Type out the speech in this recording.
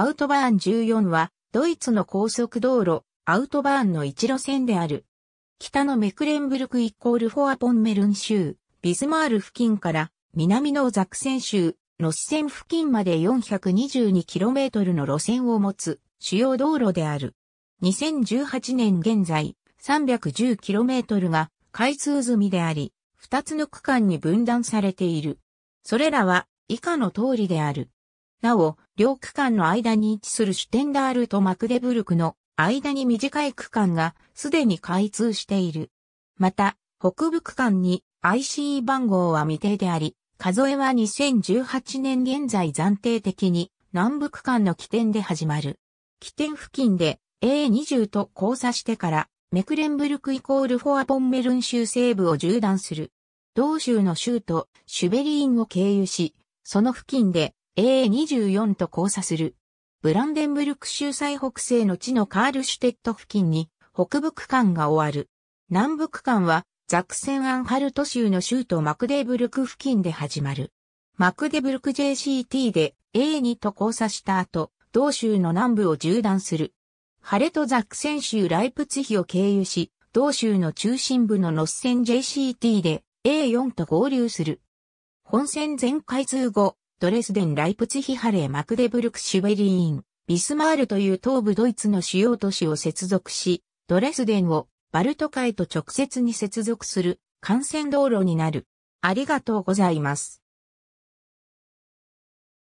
アウトバーン14は、ドイツの高速道路、アウトバーンの一路線である。北のメクレンブルクイコールフォアポンメルン州、ビズマール付近から南のザクセン州、ロシ線付近まで 422km の路線を持つ主要道路である。2018年現在 310km が開通済みであり、2つの区間に分断されている。それらは以下の通りである。なお、両区間の間に位置するシュテンダールとマクデブルクの間に短い区間がすでに開通している。また、北部区間に ICE 番号は未定であり、数えは2018年現在暫定的に南部区間の起点で始まる。起点付近で A20 と交差してからメクレンブルクイコールフォアポンメルン州西部を縦断する。同州の州都シュベリーンを経由し、その付近で AA24 と交差する。ブランデンブルク州最北西の地のカールシュテット付近に北部区間が終わる。南部区間はザクセンアンハルト州の州都マクデーブルク付近で始まる。マクデブルク JCT で A2 と交差した後、同州の南部を縦断する。ハレトザクセン州ライプツヒを経由し、同州の中心部のノスセン JCT で A4 と合流する。本線全開通後、ドレスデン、ライプツヒハレー、マクデブルク、シュベリーン、ビスマールという東部ドイツの主要都市を接続し、ドレスデンをバルト海と直接に接続する幹線道路になる。ありがとうございます。